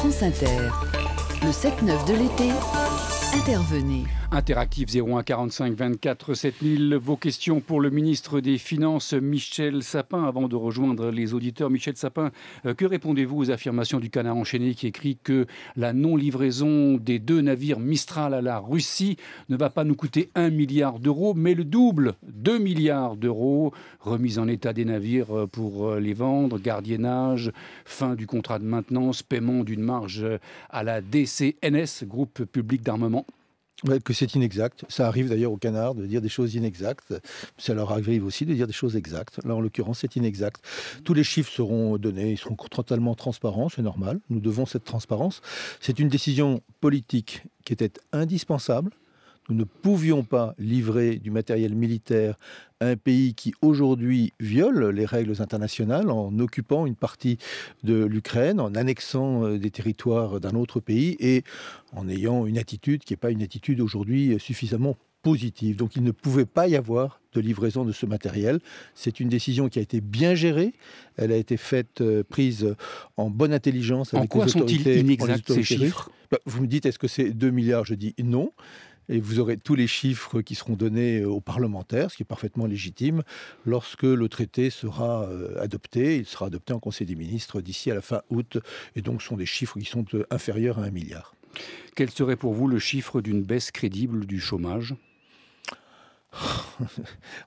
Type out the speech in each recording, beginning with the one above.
France Inter. Le 7-9 de l'été, intervenez. Interactif 01 24 7000. Vos questions pour le ministre des Finances, Michel Sapin. Avant de rejoindre les auditeurs, Michel Sapin, euh, que répondez-vous aux affirmations du canard enchaîné qui écrit que la non-livraison des deux navires Mistral à la Russie ne va pas nous coûter 1 milliard d'euros, mais le double, 2 milliards d'euros, remise en état des navires euh, pour euh, les vendre, gardiennage, fin du contrat de maintenance, paiement d'une marge à la DCNS, groupe public d'armement que c'est inexact. Ça arrive d'ailleurs aux canards de dire des choses inexactes. Ça leur arrive aussi de dire des choses exactes. Là, en l'occurrence, c'est inexact. Tous les chiffres seront donnés, ils seront totalement transparents, c'est normal. Nous devons cette transparence. C'est une décision politique qui était indispensable. Nous ne pouvions pas livrer du matériel militaire à un pays qui aujourd'hui viole les règles internationales en occupant une partie de l'Ukraine, en annexant euh, des territoires d'un autre pays et en ayant une attitude qui n'est pas une attitude aujourd'hui suffisamment positive. Donc il ne pouvait pas y avoir de livraison de ce matériel. C'est une décision qui a été bien gérée. Elle a été faite, euh, prise en bonne intelligence avec en quoi sont-ils inexacts ces chiffres bah, Vous me dites, est-ce que c'est 2 milliards Je dis non et vous aurez tous les chiffres qui seront donnés euh, aux parlementaires, ce qui est parfaitement légitime, lorsque le traité sera euh, adopté. Il sera adopté en Conseil des ministres d'ici à la fin août, et donc ce sont des chiffres qui sont euh, inférieurs à un milliard. Quel serait pour vous le chiffre d'une baisse crédible du chômage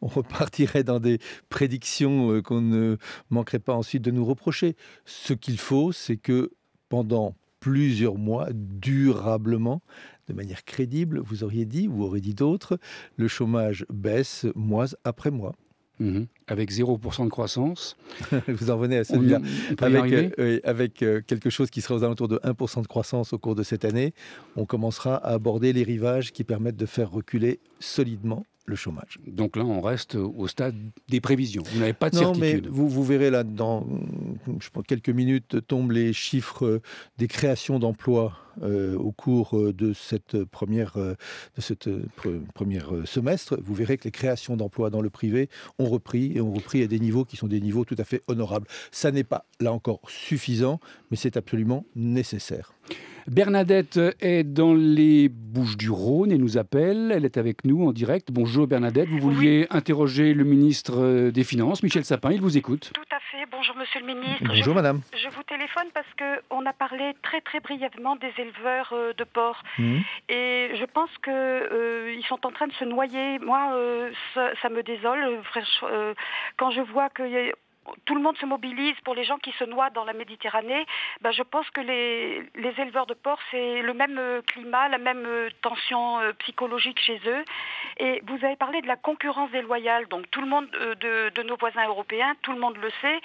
on repartirait dans des prédictions qu'on ne manquerait pas ensuite de nous reprocher. Ce qu'il faut, c'est que pendant plusieurs mois durablement de manière crédible, vous auriez dit, vous auriez dit d'autres, le chômage baisse mois après mois. Mhm. Avec 0% de croissance. vous en venez à se là Avec, euh, euh, quelque chose qui sera aux alentours de 1% de croissance au cours de cette année, on commencera à aborder les rivages qui permettent de faire reculer solidement le chômage. Donc là, on reste au stade des prévisions. Vous n'avez pas de non, mais vous, verrez là, dans je quelques minutes, tombent les chiffres des créations d'emplois euh, au cours euh, de cette première, euh, de cette première semestre, vous verrez que les créations d'emplois dans le privé ont repris et ont repris à des niveaux qui sont des niveaux tout à fait honorables. Ça n'est pas là encore suffisant, mais c'est absolument nécessaire. Bernadette est dans les Bouches du Rhône et nous appelle. Elle est avec nous en direct. Bonjour Bernadette, vous vouliez interroger le ministre des Finances, Michel Sapin, il vous écoute bonjour Monsieur le Ministre. Bonjour Madame. Je vous téléphone parce que on a parlé très très brièvement des éleveurs euh, de porc mmh. et je pense que euh, ils sont en train de se noyer. Moi, euh, ça, me désole, quand je vois qu'il tout le monde se mobilise pour les gens qui se noient dans la Méditerranée, ben, je pense que les, éleveurs de porcs, c'est le même euh, climat, la même euh, tension euh, psychologique chez eux. Et vous avez parlé de la concurrence déloyale. Donc tout le monde de, nos voisins européens, tout le monde le sait,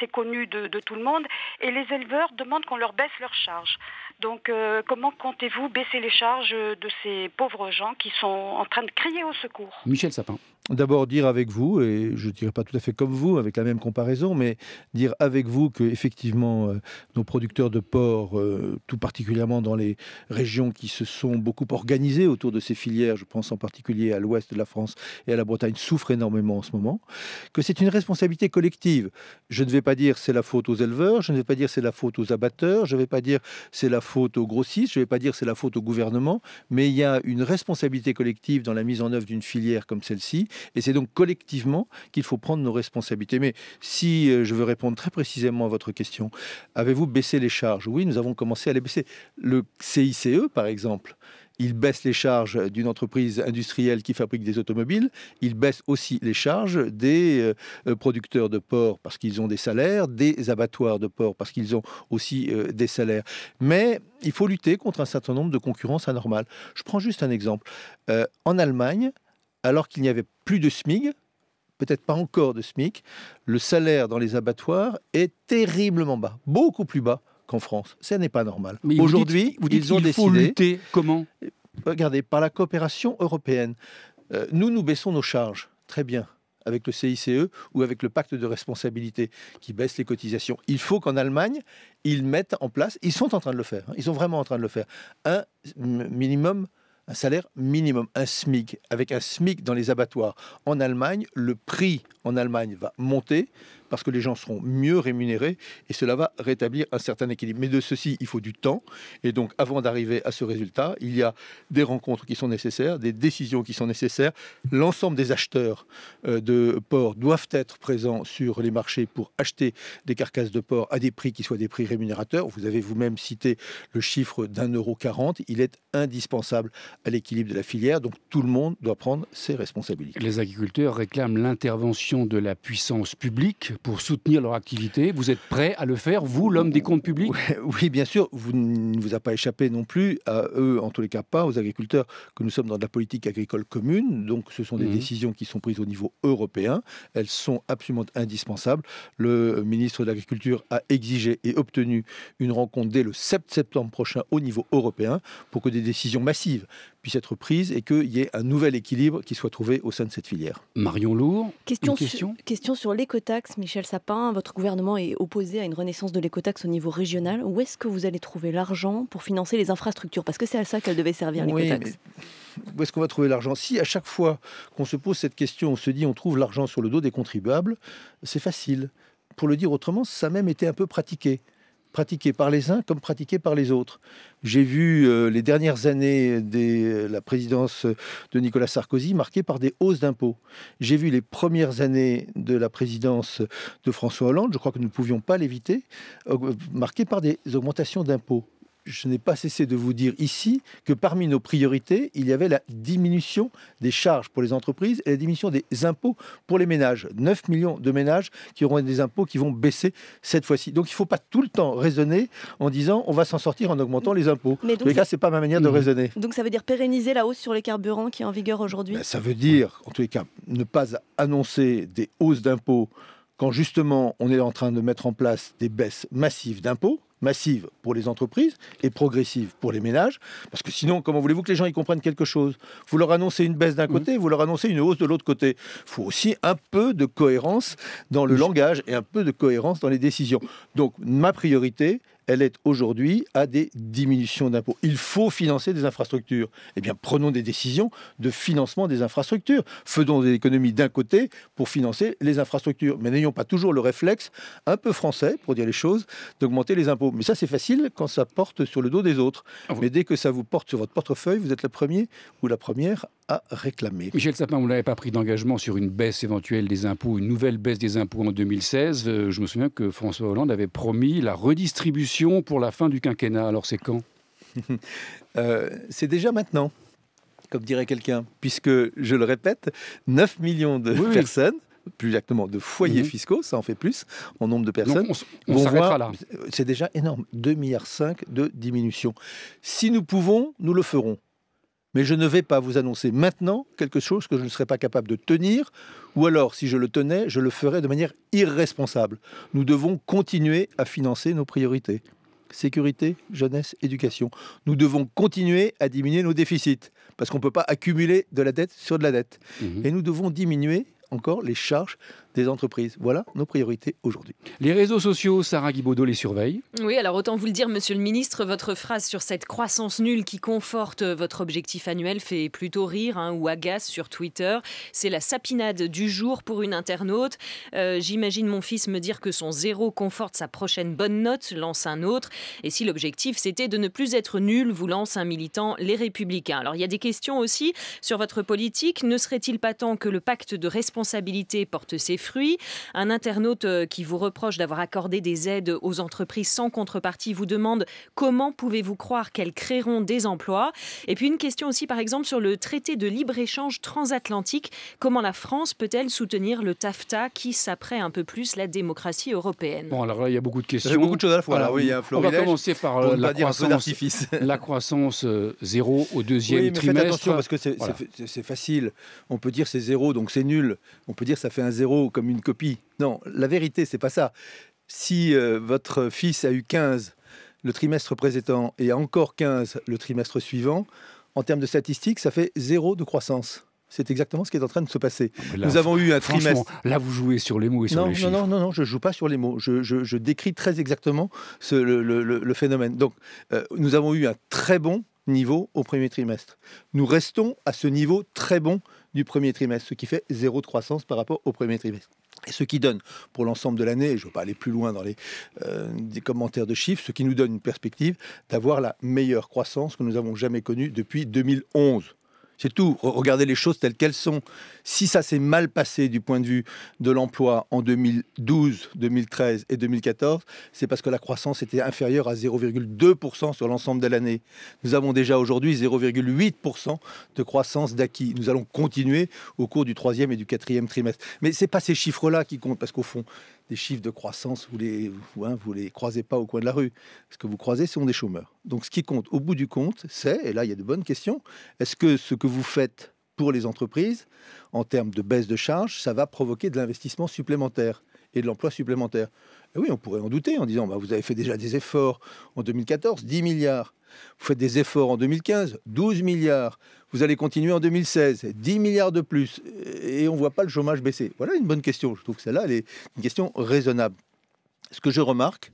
c'est connu de, tout le monde. Et les éleveurs demandent qu'on leur baisse leurs charges. Donc comment comptez-vous baisser les charges de ces pauvres gens qui sont en train de crier au secours Michel Sapin d'abord dire avec vous, et je ne dirais pas tout à fait comme vous, avec la même comparaison, mais dire avec vous que effectivement euh, nos producteurs de porc, euh, tout particulièrement dans les régions qui se sont beaucoup organisées autour de ces filières, je pense en particulier à l'ouest de la France et à la Bretagne, souffrent énormément en ce moment, que c'est une responsabilité collective. Je ne vais pas dire c'est la faute aux éleveurs, je ne vais pas dire c'est la faute aux abatteurs, je ne vais pas dire c'est la faute aux grossistes, je ne vais pas dire c'est la faute au gouvernement, mais il y a une responsabilité collective dans la mise en œuvre d'une filière comme celle-ci et c'est donc collectivement qu'il faut prendre nos responsabilités. Mais si euh, je veux répondre très précisément à votre question, avez-vous baissé les charges Oui, nous avons commencé à les baisser. Le CICE, par exemple, il baisse les charges d'une entreprise industrielle qui fabrique des automobiles, il baisse aussi les charges des euh, euh, producteurs de porc parce qu'ils ont des salaires, des abattoirs de porc parce qu'ils ont aussi des salaires. Mais il faut lutter contre un certain nombre de concurrences anormales. Je prends juste un exemple. en Allemagne, alors qu'il n'y avait plus de SMIG, peut-être pas encore de SMIC, le salaire dans les abattoirs est terriblement bas, beaucoup plus bas qu'en France. Ce n'est pas normal. Aujourd'hui, ils dites, ont il décidé. Faut lutter comment Regardez, par la coopération européenne, euh, nous nous baissons nos charges, très bien, avec le CICE ou avec le pacte de responsabilité qui baisse les cotisations. Il faut qu'en Allemagne, ils mettent en place, ils sont en train de le faire, hein, ils sont vraiment en train de le faire, un minimum un salaire minimum, un SMIC, avec un SMIC dans les abattoirs. En Allemagne, le prix en Allemagne va monter parce que les gens seront mieux rémunérés et cela va rétablir un certain équilibre. Mais de ceci, il faut du temps. Et donc, avant d'arriver à ce résultat, il y a des rencontres qui sont nécessaires, des décisions qui sont nécessaires. L'ensemble des acheteurs euh, de porcs doivent être présents sur les marchés pour acheter des carcasses de porcs à des prix qui soient des prix rémunérateurs. Vous avez vous-même cité le chiffre d'un euro quarante. Il est indispensable à l'équilibre de la filière. Donc tout le monde doit prendre ses responsabilités. Les agriculteurs réclament l'intervention de la puissance publique pour soutenir leur activité. Vous êtes prêt à le faire, vous, l'homme des comptes publics Oui, bien sûr. Vous ne vous a pas échappé non plus à eux, en tous les cas pas, aux agriculteurs, que nous sommes dans de la politique agricole commune. Donc ce sont des mhm. décisions qui sont prises au niveau européen. Elles sont absolument indispensables. Le ministre de l'Agriculture a exigé et obtenu une rencontre dès le 7 septembre prochain au niveau européen pour que des décisions massives puisse être prise et qu'il y ait un nouvel équilibre qui soit trouvé au sein de cette filière. Marion Lourd, question, question sur, l'écotaxe. Michel Sapin, votre gouvernement est opposé à une renaissance de l'écotaxe au niveau régional. Où est-ce que vous allez trouver l'argent pour financer les infrastructures Parce que c'est à ça qu'elle devait servir, l'écotaxe. où est-ce qu'on va trouver l'argent Si à chaque fois qu'on se pose cette question, on se dit on trouve l'argent sur le dos des contribuables, c'est facile. Pour le dire autrement, ça a même été un peu pratiqué pratiqués par les uns comme pratiqués par les autres. J'ai vu euh, les dernières années de euh, la présidence de Nicolas Sarkozy marquées par des hausses d'impôts. J'ai vu les premières années de la présidence de François Hollande, je crois que nous ne pouvions pas l'éviter, euh, marquées par des augmentations d'impôts je n'ai pas cessé de vous dire ici que parmi nos priorités, il y avait la diminution des charges pour les entreprises et la diminution des impôts pour les ménages. 9 millions de ménages qui auront des impôts qui vont baisser cette fois-ci. Donc il ne faut pas tout le temps raisonner en disant on va s'en sortir en augmentant les impôts. Mais donc, les ce n'est pas ma manière de raisonner. Donc ça veut dire pérenniser la hausse sur les carburants qui est en vigueur aujourd'hui ben, Ça veut dire, en tous les cas, ne pas annoncer des hausses d'impôts quand justement on est en train de mettre en place des baisses massives d'impôts massive pour les entreprises et progressive pour les ménages. Parce que sinon, comment voulez-vous que les gens y comprennent quelque chose Vous leur annoncez une baisse d'un mmh. côté, vous leur annoncez une hausse de l'autre côté. Il faut aussi un peu de cohérence dans le mmh. langage et un peu de cohérence dans les décisions. Donc ma priorité, elle est aujourd'hui à des diminutions d'impôts. Il faut financer des infrastructures. Eh bien, prenons des décisions de financement des infrastructures. Faisons des économies d'un côté pour financer les infrastructures. Mais n'ayons pas toujours le réflexe un peu français, pour dire les choses, d'augmenter les impôts. Mais ça, c'est facile quand ça porte sur le dos des autres. Ah Mais dès que ça vous porte sur votre portefeuille, vous êtes le premier ou la première à réclamer. Michel Sapin, vous n'avez pas pris d'engagement sur une baisse éventuelle des impôts, une nouvelle baisse des impôts en 2016. Euh, je me souviens que François Hollande avait promis la redistribution pour la fin du quinquennat. Alors c'est quand euh, C'est déjà maintenant comme dirait quelqu'un, puisque, je le répète, 9 millions de personnes plus exactement, de foyers mhm. fiscaux, ça en fait plus, en nombre de personnes. on, C'est déjà énorme, 2,5 milliards de diminution. Si nous pouvons, nous le ferons. Mais je ne vais pas vous annoncer maintenant quelque chose que je ne serais pas capable de tenir, ou alors, si je le tenais, je le ferais de manière irresponsable. Nous devons continuer à financer nos priorités. Sécurité, jeunesse, éducation. Nous devons continuer à diminuer nos déficits, parce qu'on ne peut pas accumuler de la dette sur de la dette. Mhm. Et nous devons diminuer encore les charges des entreprises. Voilà nos priorités aujourd'hui. Les réseaux sociaux, Sarah Guibaudot les surveille. Oui, alors autant vous le dire, monsieur le ministre, votre phrase sur cette croissance nulle qui conforte votre objectif annuel fait plutôt rire hein, ou agace sur Twitter. C'est la sapinade du jour pour une internaute. Euh, j'imagine mon fils me dire que son zéro conforte sa prochaine bonne note, lance un autre. Et si l'objectif c'était de ne plus être nul, vous lance un militant, les Républicains. Alors il y a des questions aussi sur votre politique. Ne serait-il pas temps que le pacte de responsabilité porte ses fruits un internaute euh, qui vous reproche d'avoir accordé des aides aux entreprises sans contrepartie vous demande comment pouvez-vous croire qu'elles créeront des emplois Et puis une question aussi par exemple sur le traité de libre-échange transatlantique. Comment la France peut-elle soutenir le TAFTA qui s'apprête un peu plus la démocratie européenne Bon alors il y a beaucoup de questions. Il y a beaucoup de choses à la fois. on va commencer par euh, la, croissance, euh, zéro au deuxième oui, mais trimestre. attention parce que c'est facile. On peut dire c'est zéro, donc c'est nul. On peut dire ça fait un zéro comme une copie. Non, la vérité, c'est pas ça. Si euh, votre fils a eu 15 le trimestre précédent et encore 15 le trimestre suivant, en termes de statistiques, ça fait zéro de croissance. C'est exactement ce qui est en train de se passer. Nous avons eu un trimestre. Là, vous jouez sur les mots et sur non, les non, chiffres. Non, non, non, je joue pas sur les mots. Je, décris très exactement ce, le, phénomène. Donc, euh, nous avons eu un très bon niveau au premier trimestre. Nous restons à ce niveau très bon du premier trimestre, ce qui fait zéro de croissance par rapport au premier trimestre. Et ce qui donne pour l'ensemble de l'année, je ne veux pas aller plus loin dans les euh, commentaires de chiffres, ce qui nous donne une perspective d'avoir la meilleure croissance que nous avons jamais connue depuis 2011. C'est tout. Regardez les choses telles qu'elles sont. Si ça s'est mal passé du point de vue de l'emploi en 2012, 2013 et 2014, c'est parce que la croissance était inférieure à 0,2% sur l'ensemble de l'année. Nous avons déjà aujourd'hui 0,8% de croissance d'acquis. Nous allons continuer au cours du troisième et du quatrième trimestre. Mais ce n'est pas ces chiffres-là qui comptent, parce qu'au fond, des chiffres de croissance, vous les, hein, vous, les croisez pas au coin de la rue. Ce que vous croisez, ce sont des chômeurs. Donc ce qui compte au bout du compte, c'est, et là il y a de bonnes questions, est-ce que ce que vous faites pour les entreprises, en termes de baisse de charges, ça va provoquer de l'investissement supplémentaire et de l'emploi supplémentaire et eh Oui, on pourrait en douter en disant, bah, vous avez fait déjà des efforts en 2014, 10 milliards. Vous faites des efforts en 2015, 12 milliards. Vous allez continuer en 2016, 10 milliards de plus. Et on ne voit pas le chômage baisser. Voilà une bonne question. Je trouve que celle-là, elle est une question raisonnable. Ce que je remarque,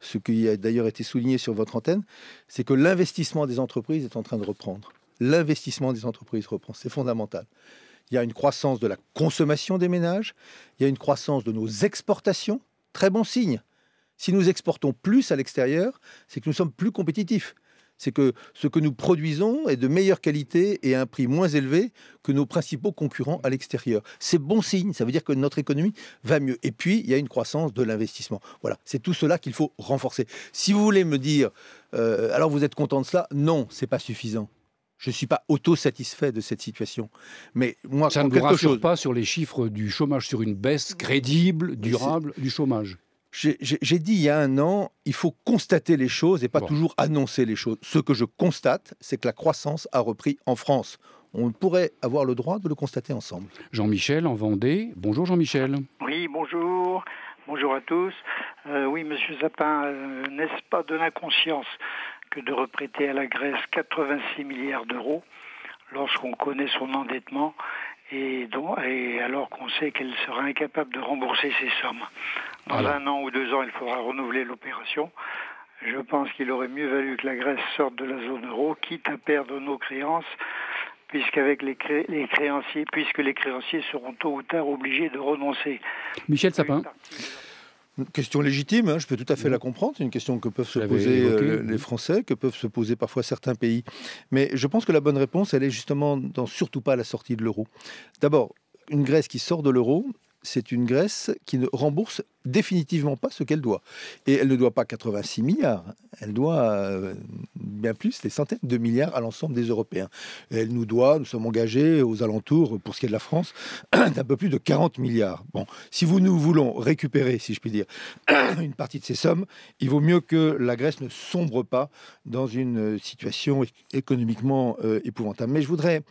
ce qui a d'ailleurs été souligné sur votre antenne, c'est que l'investissement des entreprises est en train de reprendre. L'investissement des entreprises reprend. C'est fondamental. Il y a une croissance de la consommation des ménages, il y a une croissance de nos exportations. Très bon signe. Si nous exportons plus à l'extérieur, c'est que nous sommes plus compétitifs c'est que ce que nous produisons est de meilleure qualité et à un prix moins élevé que nos principaux concurrents à l'extérieur. C'est bon signe, ça veut dire que notre économie va mieux. Et puis, il y a une croissance de l'investissement. Voilà, c'est tout cela qu'il faut renforcer. Si vous voulez me dire, euh, alors vous êtes content de cela Non, c'est pas suffisant. Je ne suis pas auto-satisfait de cette situation. Mais moi, ça ne vous pas sur les chiffres du chômage, sur une baisse crédible, durable du chômage. J'ai dit il y a un an, il faut constater les choses et pas toujours annoncer les choses. Ce que je constate, c'est que la croissance a repris en France. On pourrait avoir le droit de le constater ensemble. Jean-Michel en Vendée. Bonjour Jean-Michel. Oui, bonjour. Bonjour à tous. Euh, oui, Monsieur Zapin, euh, n'est-ce pas de l'inconscience que de reprêter à la Grèce 86 milliards d'euros lorsqu'on connaît son endettement et, et alors qu'on sait qu'elle sera incapable de rembourser ces sommes dans un an ou deux ans, il faudra renouveler l'opération. Je pense qu'il aurait mieux valu que la Grèce sorte de la zone euro, quitte à perdre nos créances, puisqu'avec les, créanciers, puisque les créanciers seront tôt ou tard obligés de renoncer. Michel Sapin. question légitime, hein, je peux tout à fait la comprendre. C'est une question que peuvent se poser euh, les Français, que peuvent se poser parfois certains pays. Mais je pense que la bonne réponse, elle est justement dans surtout pas la sortie de l'euro. D'abord, une Grèce qui sort de l'euro, c'est une Grèce qui ne rembourse définitivement pas ce qu'elle doit. Et elle ne doit pas 86 milliards, elle doit euh, bien plus, des centaines de milliards à l'ensemble des Européens. elle nous doit, nous sommes engagés aux alentours, pour ce qui est de la France, d'un peu plus de 40 milliards. Bon, si vous nous voulons récupérer, si je puis dire, une partie de ces sommes, il vaut mieux que la Grèce ne sombre pas dans une situation économiquement euh, épouvantable. Mais je voudrais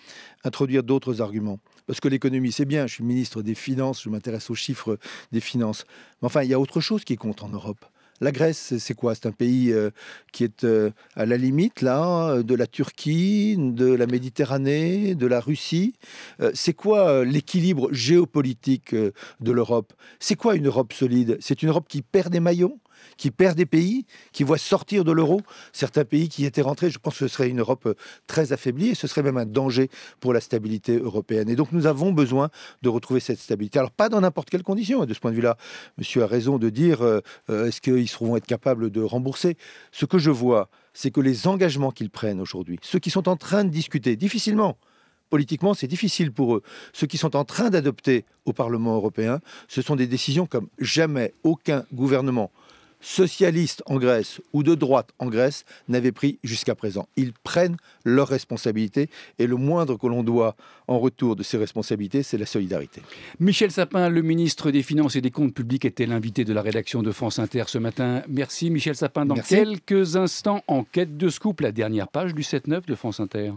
introduire d'autres arguments parce que l'économie, c'est bien, je suis ministre des Finances, je m'intéresse aux chiffres des finances. Mais enfin, il y a autre chose qui compte en Europe. La Grèce, c'est quoi C'est un pays euh, qui est euh, à la limite, là, de la Turquie, de la Méditerranée, de la Russie. Euh, c'est quoi l'équilibre géopolitique de l'Europe C'est quoi une Europe solide C'est une Europe qui perd des maillons qui perd des pays, qui voit sortir de l'euro certains pays qui étaient rentrés. Je pense que ce serait une Europe très affaiblie et ce serait même un danger pour la stabilité européenne. Et donc nous avons besoin de retrouver cette stabilité. Alors pas dans n'importe quelles conditions. Hein, de ce point de vue-là, monsieur a raison de dire est-ce qu'il ils seront être capables de rembourser. Ce que je vois, c'est que les engagements qu'ils prennent aujourd'hui, ceux qui sont en train de discuter, difficilement, politiquement, c'est difficile pour eux. Ceux qui sont en train d'adopter au Parlement européen, ce sont des décisions comme jamais aucun gouvernement socialistes en Grèce ou de droite en Grèce n'avaient pris jusqu'à présent. Ils prennent leurs responsabilités et le moindre que l'on doit en retour de ces responsabilités, c'est la solidarité. Michel Sapin, le ministre des Finances et des Comptes publics, était l'invité de la rédaction de France Inter ce matin. Merci Michel Sapin. Dans quelques instants, en quête de scoop, la dernière page du 7-9 de France Inter.